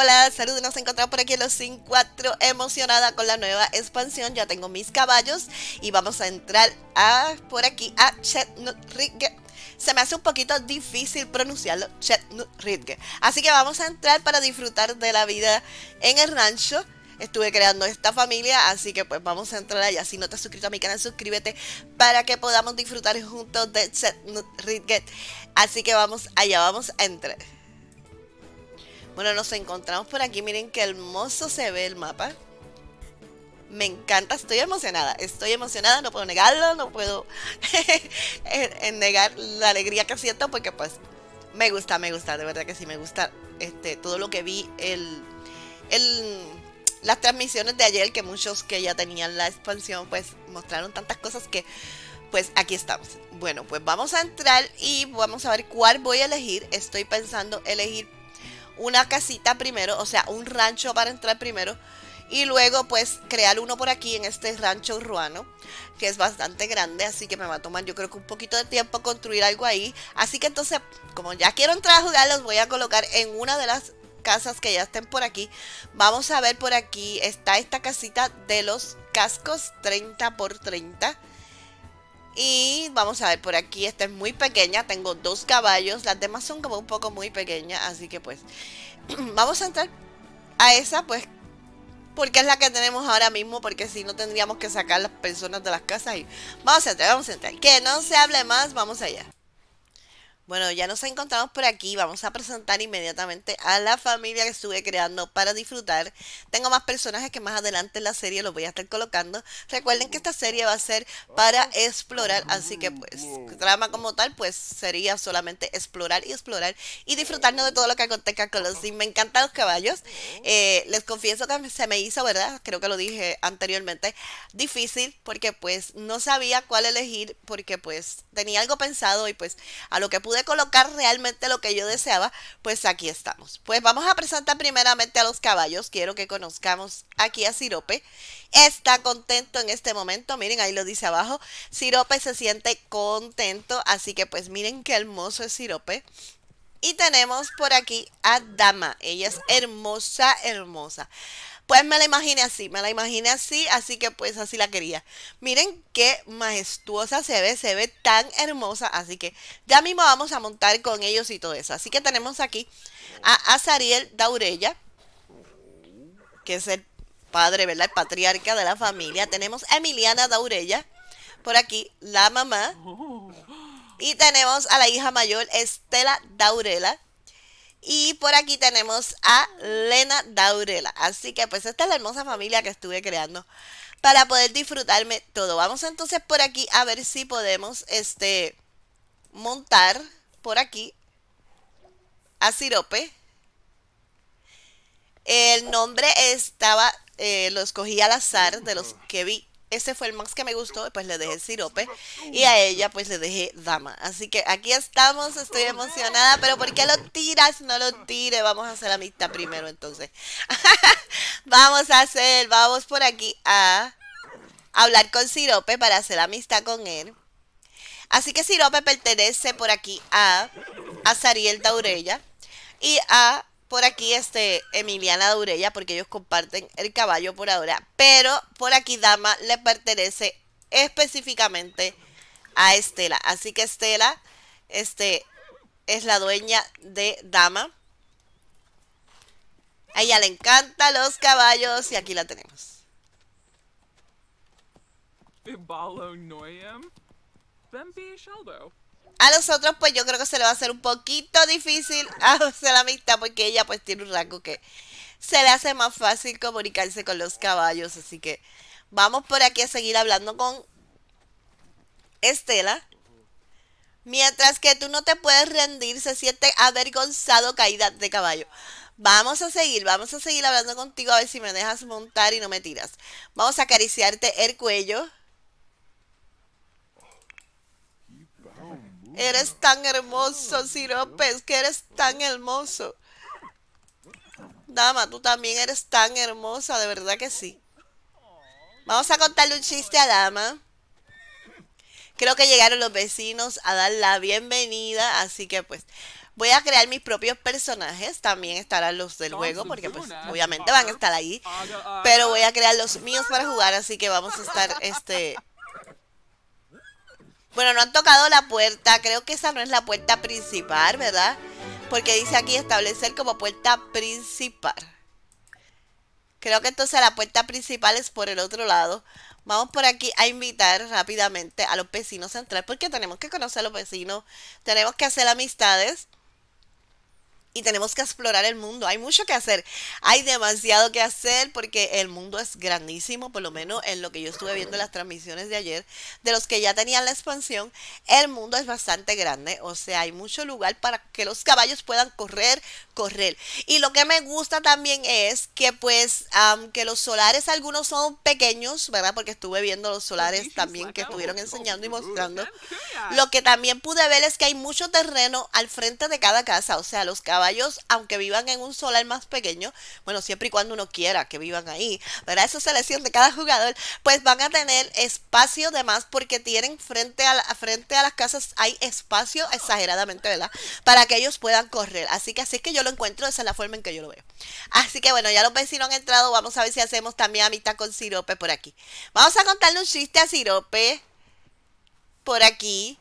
Hola, saludos, nos encontramos por aquí en los Sin 4, emocionada con la nueva expansión, ya tengo mis caballos y vamos a entrar a, por aquí a Ridge. Se me hace un poquito difícil pronunciarlo, Ridge. Así que vamos a entrar para disfrutar de la vida en el rancho estuve creando esta familia, así que pues vamos a entrar allá. Si no te has suscrito a mi canal, suscríbete para que podamos disfrutar juntos de Ridge. Así que vamos allá, vamos a entrar. Bueno, nos encontramos por aquí. Miren qué hermoso se ve el mapa. Me encanta, estoy emocionada. Estoy emocionada, no puedo negarlo, no puedo negar la alegría que siento porque pues me gusta, me gusta, de verdad que sí, me gusta este, todo lo que vi, el, las transmisiones de ayer que muchos que ya tenían la expansión pues mostraron tantas cosas que pues aquí estamos. Bueno, pues vamos a entrar y vamos a ver cuál voy a elegir. Estoy pensando elegir una casita primero, o sea, un rancho para entrar primero. Y luego pues crear uno por aquí en este rancho ruano, que es bastante grande, así que me va a tomar yo creo que un poquito de tiempo construir algo ahí. Así que entonces, como ya quiero entrar a jugar, los voy a colocar en una de las casas que ya estén por aquí. Vamos a ver por aquí, está esta casita de los cascos 30 x 30. Y vamos a ver, por aquí esta es muy pequeña, tengo dos caballos, las demás son como un poco muy pequeñas, así que pues vamos a entrar a esa pues porque es la que tenemos ahora mismo, porque si no tendríamos que sacar las personas de las casas y vamos a entrar, vamos a entrar. Que no se hable más, vamos allá. Bueno, ya nos encontramos por aquí. Vamos a presentar inmediatamente a la familia que estuve creando para disfrutar. Tengo más personajes que más adelante en la serie los voy a estar colocando. Recuerden que esta serie va a ser para explorar, así que pues trama como tal pues sería solamente explorar y explorar y disfrutarnos de todo lo que acontezca con los Sims. Me encantan los caballos. Eh, les confieso que se me hizo, ¿verdad? Creo que lo dije anteriormente, difícil porque pues no sabía cuál elegir porque pues tenía algo pensado y pues a lo que pude colocar realmente lo que yo deseaba, pues aquí estamos. Pues vamos a presentar primeramente a los caballos. Quiero que conozcamos aquí a Sirope. Está contento en este momento. Miren, ahí lo dice abajo. Sirope se siente contento. Así que pues miren qué hermoso es Sirope. Y tenemos por aquí a Dama. Ella es hermosa, hermosa. Pues me la imaginé así, me la imaginé así, así que pues así la quería. Miren qué majestuosa se ve, se ve tan hermosa, así que ya mismo vamos a montar con ellos y todo eso. Así que tenemos aquí a Azariel Daurella, que es el padre, ¿verdad? El patriarca de la familia. Tenemos a Emiliana Daurella, por aquí, la mamá. Y tenemos a la hija mayor, Estela Daurella. Y por aquí tenemos a Lena Daurela. Así que pues esta es la hermosa familia que estuve creando para poder disfrutarme todo. Vamos entonces por aquí a ver si podemos este montar por aquí a Sirope. El nombre estaba, eh, lo escogí al azar de los que vi ese fue el más que me gustó, pues le dejé sirope y a ella pues le dejé dama. Así que aquí estamos, estoy emocionada, pero ¿por qué lo tiras? No lo tire, vamos a hacer amistad primero entonces. vamos a hacer, vamos por aquí a hablar con sirope para hacer amistad con él. Así que sirope pertenece por aquí a Azariel Taurella y a por aquí este Emiliana Durella, porque ellos comparten el caballo por ahora. Pero por aquí Dama le pertenece específicamente a Estela. Así que Estela este, es la dueña de Dama. A ella le encantan los caballos y aquí la tenemos. A los otros, pues yo creo que se le va a hacer un poquito difícil hacer la amistad porque ella pues tiene un rango que se le hace más fácil comunicarse con los caballos. Así que vamos por aquí a seguir hablando con Estela. Mientras que tú no te puedes rendir, se siente avergonzado caída de caballo. Vamos a seguir, vamos a seguir hablando contigo a ver si me dejas montar y no me tiras. Vamos a acariciarte el cuello. Eres tan hermoso, Siropes, que eres tan hermoso. Dama, tú también eres tan hermosa, de verdad que sí. Vamos a contarle un chiste a Dama. Creo que llegaron los vecinos a dar la bienvenida, así que pues voy a crear mis propios personajes. También estarán los del ah, juego, porque pues obviamente van a estar ahí. Ah, ah, Pero voy a crear los míos para jugar, así que vamos a estar este bueno, no han tocado la puerta. Creo que esa no es la puerta principal, ¿verdad? Porque dice aquí establecer como puerta principal. Creo que entonces la puerta principal es por el otro lado. Vamos por aquí a invitar rápidamente a los vecinos centrales porque tenemos que conocer a los vecinos. Tenemos que hacer amistades y tenemos que explorar el mundo. Hay mucho que hacer. Hay demasiado que hacer porque el mundo es grandísimo, por lo menos en lo que yo estuve viendo en las transmisiones de ayer, de los que ya tenían la expansión, el mundo es bastante grande. O sea, hay mucho lugar para que los caballos puedan correr, correr. Y lo que me gusta también es que pues que los solares, algunos son pequeños, ¿verdad? Porque estuve viendo los solares también que estuvieron enseñando y mostrando. Lo que también pude ver es que hay mucho terreno al frente de cada casa. O sea, los caballos ellos, aunque vivan en un solar más pequeño, bueno, siempre y cuando uno quiera que vivan ahí, ¿verdad? Esa selección de cada jugador, pues van a tener espacio de más porque tienen frente a, frente a las casas, hay espacio exageradamente, ¿verdad? Para que ellos puedan correr. Así que así es que yo lo encuentro, esa es la forma en que yo lo veo. Así que bueno, ya los vecinos han entrado, vamos a ver si hacemos también amistad con Sirope por aquí. Vamos a contarle un chiste a Sirope por aquí.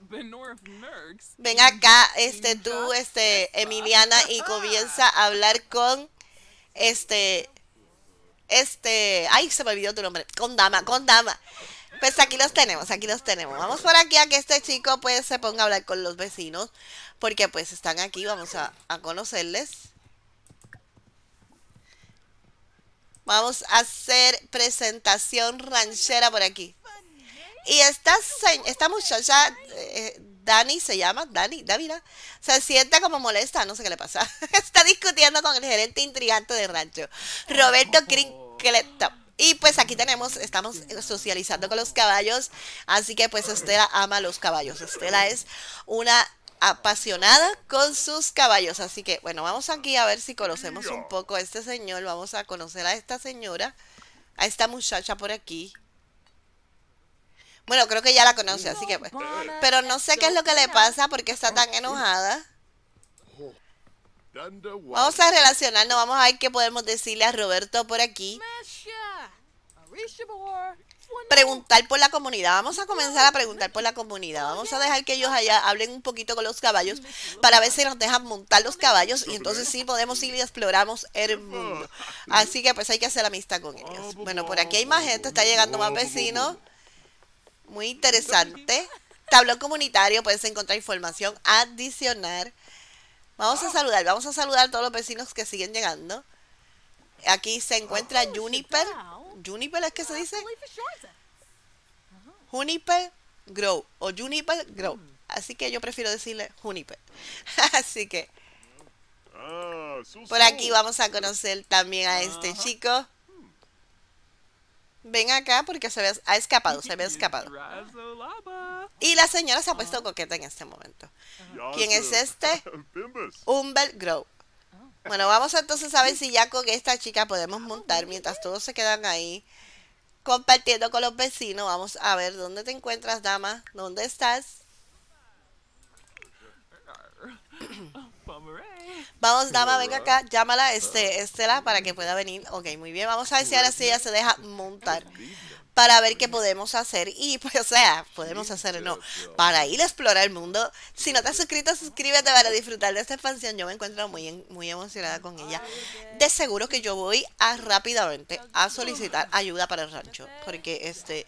Ven acá, este, tú, este, Emiliana, y comienza a hablar con, este, este, ay, se me olvidó tu nombre, con dama, con dama. Pues aquí los tenemos, aquí los tenemos. Vamos por aquí a que este chico, pues, se ponga a hablar con los vecinos, porque, pues, están aquí, vamos a conocerles. Vamos a hacer presentación ranchera por aquí. Y esta, esta muchacha, eh, Dani se llama, Dani, Davila, se sienta como molesta, no sé qué le pasa. Está discutiendo con el gerente intrigante del rancho, Roberto Crinkleto. Y pues aquí tenemos, estamos socializando con los caballos, así que pues Estela ama los caballos. Estela es una apasionada con sus caballos. Así que, bueno, vamos aquí a ver si conocemos un poco a este señor. Vamos a conocer a esta señora, a esta muchacha por aquí. Bueno, creo que ya la conoce, así que pues. Pero no sé qué es lo que le pasa porque está tan enojada. Vamos a relacionarnos, vamos a ver qué podemos decirle a Roberto por aquí. Preguntar por la comunidad. Vamos a comenzar a preguntar por la comunidad. Vamos a dejar que ellos allá hablen un poquito con los caballos para ver si nos dejan montar los caballos y entonces sí podemos ir y exploramos el mundo. Así que pues hay que hacer amistad con ellos. Bueno, por aquí hay más gente, está llegando más vecinos muy interesante. Tablón comunitario, puedes encontrar información adicional. Vamos a saludar, vamos a saludar a todos los vecinos que siguen llegando. Aquí se encuentra oh, Juniper. ¿Juniper es que se dice? Uh-huh. Juniper Grow o Juniper Grow. Mm. Así que yo prefiero decirle Juniper. Así que ah, por aquí vamos a conocer también a este chico ven acá porque se ve, ha escapado, se ve escapado. Y la señora se ha puesto coqueta en este momento. ¿Quién es este? Humbert Grove. Oh. Bueno, vamos entonces a ver si ya con esta chica podemos montar mientras todos se quedan ahí compartiendo con los vecinos. Vamos a ver dónde te encuentras, dama. ¿Dónde estás? Vamos, dama, venga acá, llámala, este, Estela, para que pueda venir. Ok, muy bien, vamos a ver si ahora sí ella se deja montar para ver qué podemos hacer. Y pues, o sea, podemos hacer no. Para ir a explorar el mundo. Si no te has suscrito, suscríbete para disfrutar de esta expansión. Yo me encuentro muy, muy emocionada con ella. De seguro que yo voy rápidamente a solicitar ayuda para el rancho. Porque este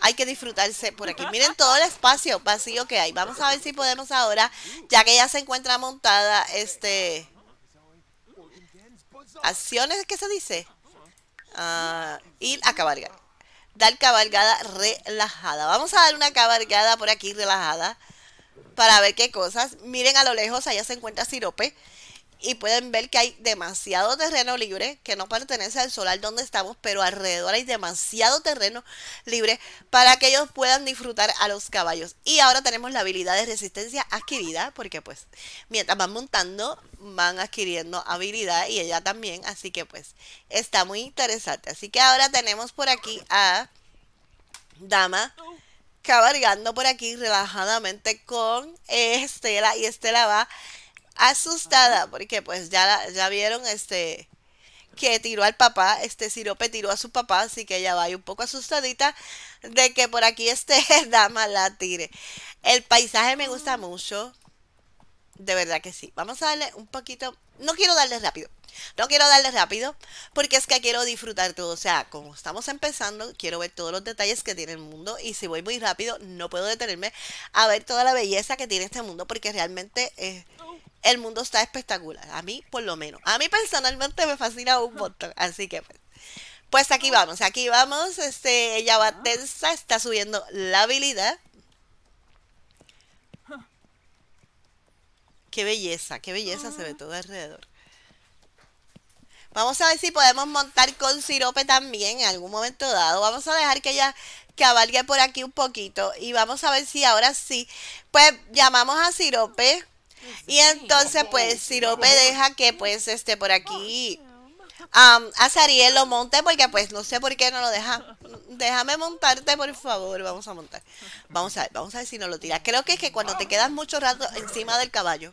hay que disfrutarse por aquí. Miren todo el espacio vacío que hay. Vamos a ver si podemos ahora, ya que ya se encuentra montada, este... Acciones, ¿qué se dice? y ah, ir a cabalgar. Dar cabalgada relajada. Vamos a dar una cabalgada por aquí relajada para ver qué cosas. Miren a lo lejos, allá se encuentra Sirope y pueden ver que hay demasiado terreno libre que no pertenece al solar donde estamos, pero alrededor hay demasiado terreno libre para que ellos puedan disfrutar a los caballos. Y ahora tenemos la habilidad de resistencia adquirida, porque pues mientras van montando van adquiriendo habilidad y ella también, así que pues está muy interesante. Así que ahora tenemos por aquí a Dama cabalgando por aquí relajadamente con Estela y Estela va asustada porque pues ya ya vieron este que tiró al papá, este sirope tiró a su papá, así que ella va ahí un poco asustadita de que por aquí este dama la tire. El paisaje me gusta mucho. De verdad que sí. Vamos a darle un poquito. No quiero darle rápido. No quiero darle rápido porque es que quiero disfrutar todo. O sea, como estamos empezando, quiero ver todos los detalles que tiene el mundo. Y si voy muy rápido, no puedo detenerme a ver toda la belleza que tiene este mundo porque realmente es. Eh, el mundo está espectacular. A mí, por lo menos. A mí personalmente me fascina un montón. Así que pues. Pues aquí vamos, aquí vamos. Este, ella va tensa, está subiendo la habilidad. Qué belleza, qué belleza se ve todo alrededor. Vamos a ver si podemos montar con sirope también en algún momento dado. Vamos a dejar que ella cabalgue por aquí un poquito. Y vamos a ver si ahora sí, pues llamamos a sirope. Y entonces, pues, me deja que, pues, este, por aquí a Sariel lo monte porque, pues, no sé por qué no lo deja. Déjame montarte, por favor. Vamos a montar. Vamos a ver, vamos a ver si no lo tira. Creo que es que cuando te quedas mucho rato encima del caballo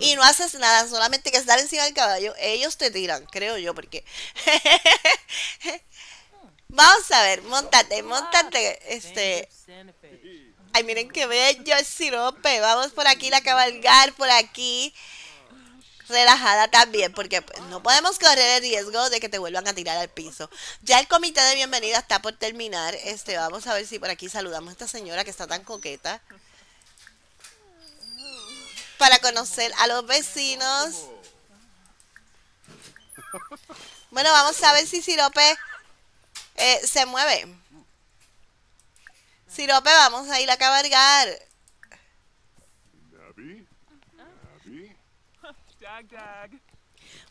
y no haces nada, solamente que estar encima del caballo, ellos te tiran, creo yo, porque... Vamos a ver, montate, montate, este... Ay, miren qué bello el sirope. Vamos por aquí la cabalgar, por aquí. Relajada también, porque pues, no podemos correr el riesgo de que te vuelvan a tirar al piso. Ya el comité de bienvenida está por terminar. Este, vamos a ver si por aquí saludamos a esta señora que está tan coqueta. Para conocer a los vecinos. Bueno, vamos a ver si Sirope eh, se mueve. Sirope, vamos a ir a cabalgar.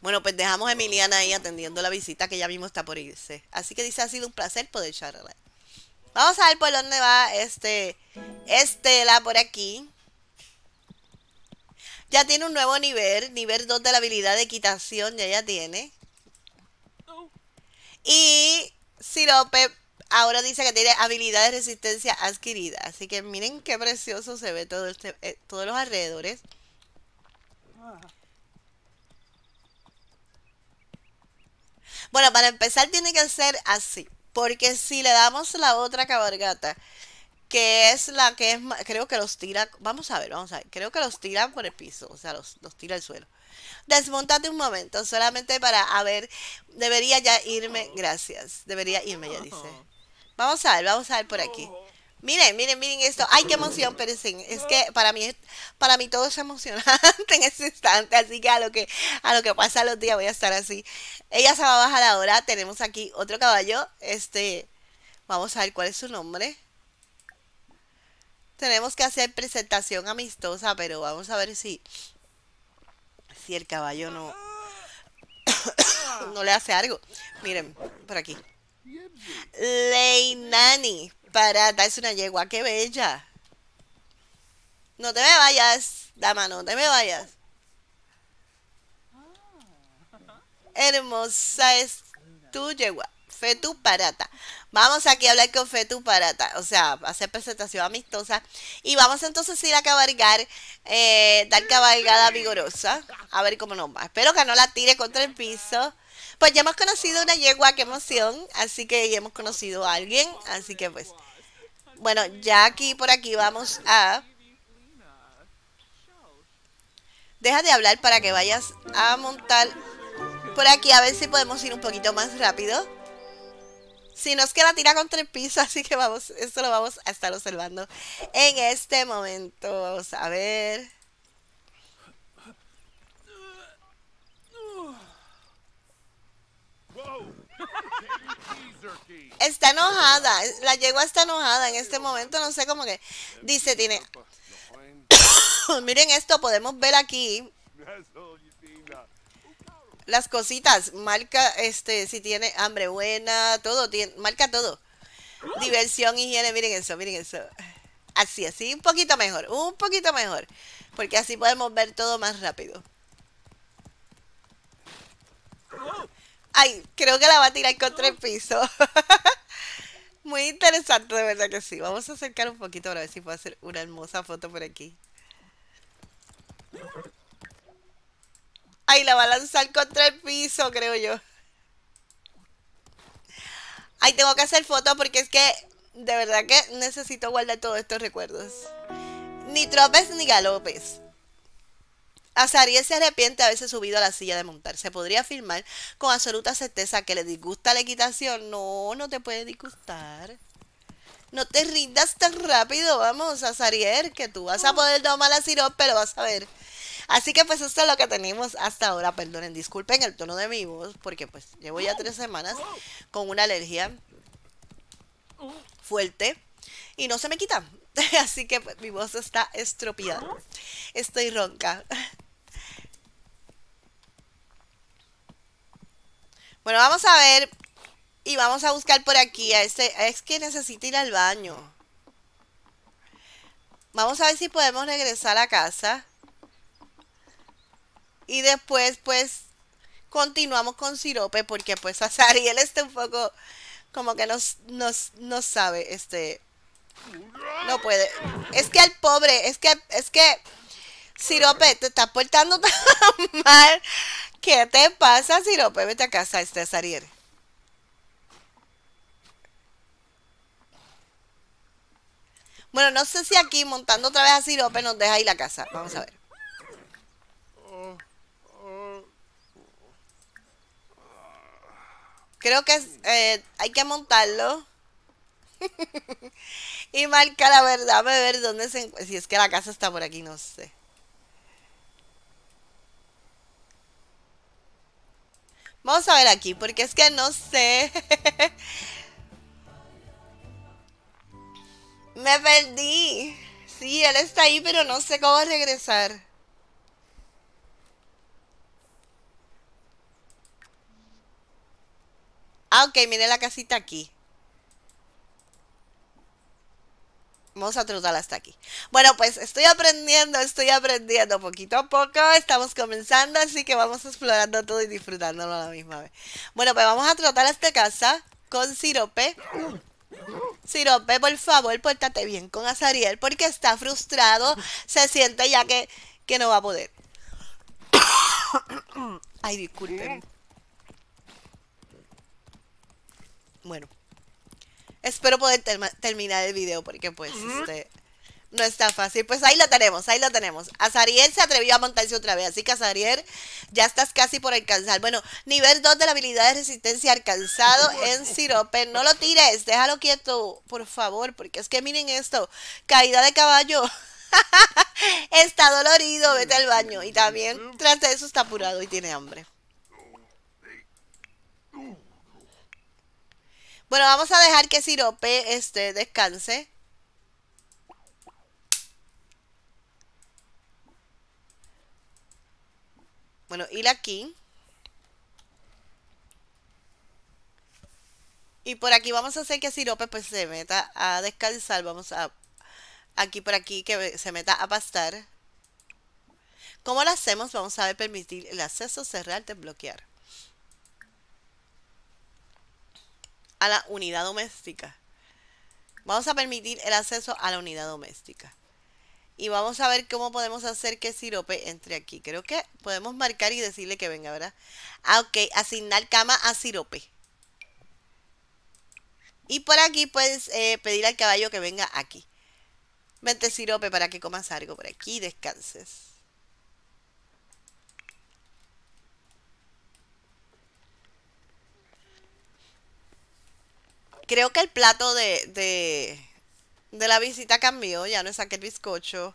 Bueno, pues dejamos a Emiliana ahí atendiendo la visita que ya mismo está por irse. Así que dice, ha sido un placer poder charlar. Vamos a ver por dónde va este Estela por aquí. Ya tiene un nuevo nivel, nivel 2 de la habilidad de equitación, ya ya tiene. Oh. Y Sirope Ahora dice que tiene habilidad de resistencia adquirida. Así que miren qué precioso se ve todo este, eh, todos los alrededores. Bueno, para empezar tiene que ser así. Porque si le damos la otra cabalgata, que es la que es, creo que los tira, vamos a ver, vamos a ver, creo que los tira por el piso, o sea, los, los tira al suelo. Desmontate un momento, solamente para, a ver, debería ya irme, gracias, debería irme, ya dice. Oh. Vamos a ver, vamos a ver por aquí. Miren, miren, miren esto. Ay, qué emoción, pero Es que para mí, para mí todo es emocionante en este instante. Así que a lo que, a lo que pasa los días voy a estar así. Ella se va a bajar ahora. Tenemos aquí otro caballo. Este, vamos a ver cuál es su nombre. Tenemos que hacer presentación amistosa, pero vamos a ver si, si el caballo no, no le hace algo. Miren, por aquí. Leinani para es una yegua. ¡Qué bella! No te me vayas, dama, no te me vayas. Hermosa es tu yegua. Fetu Parata. Vamos aquí a hablar con Fetu Parata, o sea, hacer presentación amistosa. Y vamos entonces a ir a cabalgar, eh, dar cabalgada vigorosa. A ver cómo nos va. Espero que no la tire contra el piso. Pues ya hemos conocido una yegua, qué emoción. Así que ya hemos conocido a alguien. Así que pues. Bueno, ya aquí por aquí vamos a. Deja de hablar para que vayas a montar por aquí a ver si podemos ir un poquito más rápido. Si nos queda, que la tira contra el piso, así que vamos, esto lo vamos a estar observando en este momento. Vamos a ver. Está enojada, la yegua está enojada en este momento, no sé cómo que. Dice, tiene. Miren esto, podemos ver aquí las cositas. Marca este si tiene hambre buena, todo, tiene, marca todo. Diversión, higiene, miren eso, miren eso. Así, así, un poquito mejor, un poquito mejor. Porque así podemos ver todo más rápido. Ay, creo que la va a tirar contra el piso. Muy interesante, de verdad que sí. Vamos a acercar un poquito para ver si puedo hacer una hermosa foto por aquí. Ay, la va a lanzar contra el piso, creo yo. Ay, tengo que hacer foto porque es que de verdad que necesito guardar todos estos recuerdos. Ni tropes ni galopes. Azariel se arrepiente a veces subido a la silla de montar. Se podría afirmar con absoluta certeza que le disgusta la equitación. No, no te puede disgustar. No te rindas tan rápido, vamos, Azariel, que tú vas a poder tomar la sirope, pero vas a ver. Así que pues esto es lo que tenemos hasta ahora. Perdonen, disculpen el tono de mi voz, porque pues llevo ya tres semanas con una alergia fuerte y no se me quita. Así que pues, mi voz está estropeada. Estoy ronca. Bueno, vamos a ver. Y vamos a buscar por aquí a este. Es este que necesita ir al baño. Vamos a ver si podemos regresar a casa. Y después, pues, continuamos con Sirope. Porque, pues, a Sariel está un poco. Como que nos, sabe, este. No puede. Es que el pobre, es que, es que, Sirope, te está portando tan mal ¿Qué te pasa, Sirope? Vete a casa, este salir Bueno, no sé si aquí montando otra vez a Sirope nos deja ir la casa. Vamos a ver. Creo que eh, hay que montarlo. y marca la verdad, ver dónde se encuentra. Si es que la casa está por aquí, no sé. Vamos a ver aquí, porque es que no sé. Me perdí. Sí, él está ahí, pero no sé cómo regresar. Ah, ok, mire la casita aquí. Vamos a tratar hasta aquí. Bueno, pues estoy aprendiendo, estoy aprendiendo poquito a poco. Estamos comenzando, así que vamos explorando todo y disfrutándolo a la misma vez. Bueno, pues vamos a tratar hasta casa con sirope. Sirope, por favor, pórtate bien con Azariel porque está frustrado. Se siente ya que, que no va a poder. Ay, disculpen. Bueno. Espero poder terminar el video porque pues este, no está fácil. Pues ahí lo tenemos, ahí lo tenemos. Azariel se atrevió a montarse otra vez, así que Azariel ya estás casi por alcanzar. Bueno, nivel 2 de la habilidad de resistencia alcanzado en Sirope. No lo tires, déjalo quieto, por favor, porque es que miren esto, caída de caballo. está dolorido, vete al baño. Y también, tras de eso, está apurado y tiene hambre. Bueno, vamos a dejar que Sirope este, descanse. Bueno, ir aquí. Y por aquí vamos a hacer que Sirope pues se meta a descansar. Vamos a... Aquí por aquí que se meta a pastar. ¿Cómo lo hacemos? Vamos a permitir el acceso, cerrar, desbloquear. a la unidad doméstica. Vamos a permitir el acceso a la unidad doméstica. Y vamos a ver cómo podemos hacer que Sirope entre aquí. Creo que podemos marcar y decirle que venga, ¿verdad? Ah, ok. Asignar cama a Sirope. Y por aquí puedes eh, pedir al caballo que venga aquí. Vente Sirope para que comas algo por aquí y descanses. Creo que el plato de, de, la visita cambió, ya no es aquel bizcocho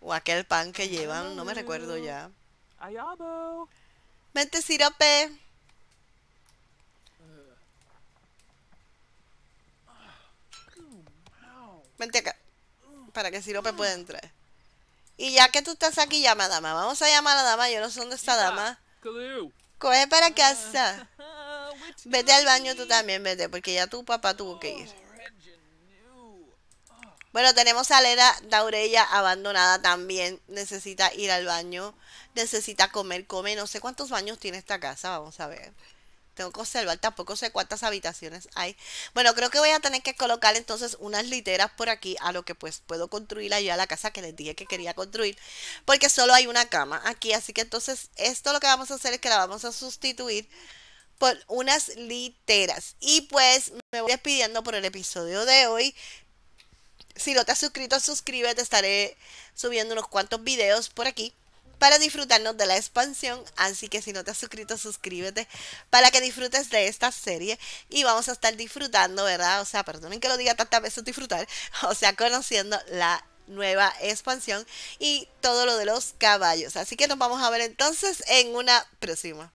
o aquel pan que llevan, no me recuerdo ya. Ayabo. Vente, sirope. Vente acá, para que sirope pueda entrar. Y ya que tú estás aquí, llama a dama. Vamos a llamar a la dama, yo no sé dónde está dama. Coge para casa. Vete al baño tú también, vete, porque ya tu papá tuvo que ir. Bueno, tenemos a Lera Daurella abandonada también. Necesita ir al baño. Necesita comer, come. No sé cuántos baños tiene esta casa, vamos a ver. Tengo que observar, tampoco sé cuántas habitaciones hay. Bueno, creo que voy a tener que colocar entonces unas literas por aquí a lo que pues puedo construir allá la casa que les dije que quería construir. Porque solo hay una cama aquí, así que entonces esto lo que vamos a hacer es que la vamos a sustituir por unas literas. Y pues me voy despidiendo por el episodio de hoy. Si no te has suscrito, suscríbete. Estaré subiendo unos cuantos videos por aquí para disfrutarnos de la expansión. Así que si no te has suscrito, suscríbete para que disfrutes de esta serie. Y vamos a estar disfrutando, ¿verdad? O sea, perdonen que lo diga tantas veces disfrutar. O sea, conociendo la nueva expansión y todo lo de los caballos. Así que nos vamos a ver entonces en una próxima.